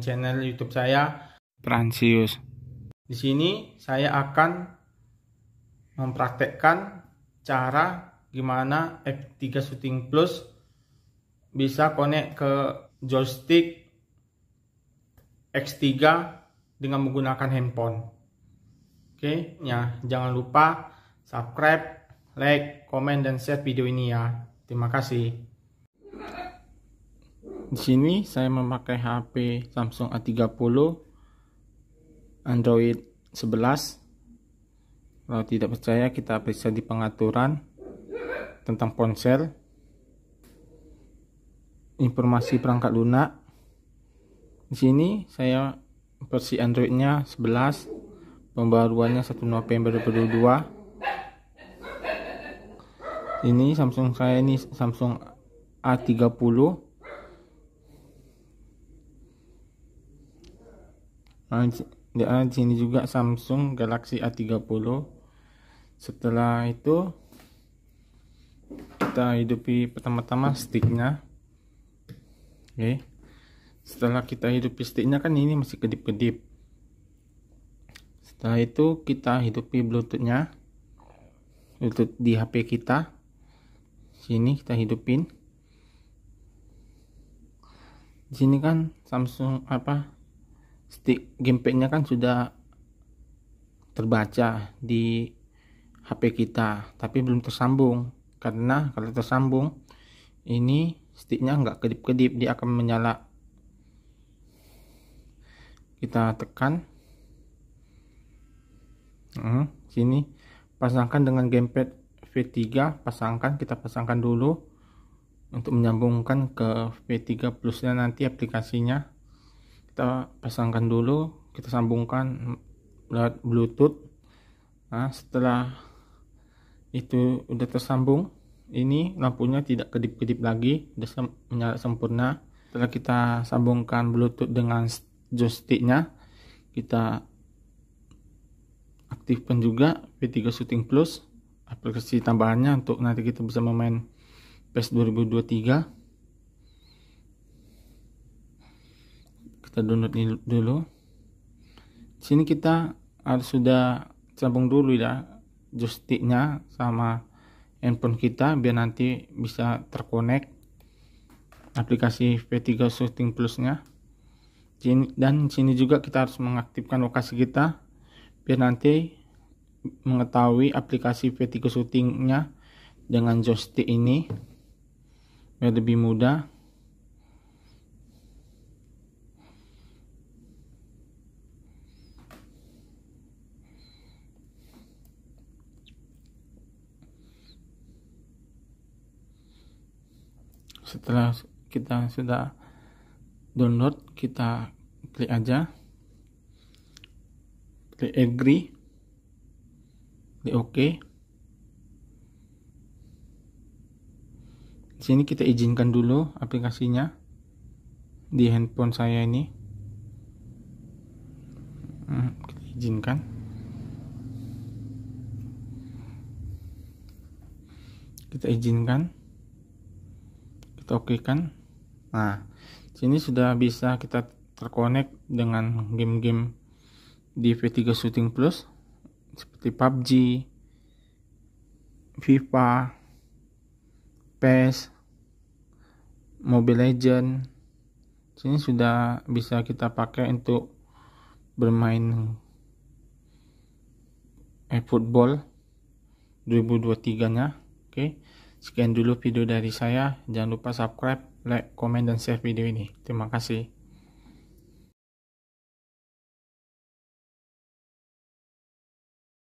channel YouTube saya Pransius. Di sini saya akan mempraktekkan cara gimana F3 Shooting Plus bisa connect ke joystick X3 dengan menggunakan handphone. Oke, ya jangan lupa subscribe, like, komen, dan share video ini ya. Terima kasih. Di sini saya memakai HP Samsung A30 Android 11. Kalau tidak percaya kita bisa di pengaturan tentang ponsel. Informasi perangkat lunak. Di sini saya versi Androidnya 11, pembaruannya 1 November 2022. Ini Samsung saya ini Samsung A30 di ah, ah, sini juga Samsung Galaxy A30 setelah itu kita hidupi pertama-tama sticknya oke setelah kita hidupi sticknya kan ini masih kedip-kedip setelah itu kita hidupi bluetoothnya bluetooth di HP kita sini kita hidupin di sini kan Samsung apa stick gamepadnya kan sudah terbaca di HP kita tapi belum tersambung karena kalau tersambung ini sticknya nggak kedip-kedip dia akan menyala kita tekan hmm, sini pasangkan dengan gamepad V3 pasangkan kita pasangkan dulu untuk menyambungkan ke V3 plusnya nanti aplikasinya kita pasangkan dulu kita sambungkan lewat bluetooth nah setelah itu udah tersambung ini lampunya tidak kedip-kedip lagi udah sem menyala sempurna setelah kita sambungkan bluetooth dengan joysticknya kita aktifkan juga v 3 Shooting Plus aplikasi tambahannya untuk nanti kita bisa memain PES 2023 kita download dulu sini kita harus ah, sudah sambung dulu ya joysticknya sama handphone kita biar nanti bisa terkonek aplikasi V3 Shooting Plusnya dan sini juga kita harus mengaktifkan lokasi kita biar nanti mengetahui aplikasi V3 Shooting nya dengan joystick ini biar lebih mudah setelah kita sudah download kita klik aja klik agree klik ok di sini kita izinkan dulu aplikasinya di handphone saya ini hmm, kita izinkan kita izinkan kita oke kan nah sini sudah bisa kita terkonek dengan game-game di V3 Shooting Plus seperti PUBG, FIFA, PES, Mobile Legend. Sini sudah bisa kita pakai untuk bermain eh, football 2023 nya. Oke. Okay. Sekian dulu video dari saya. Jangan lupa subscribe, like, komen, dan share video ini. Terima kasih.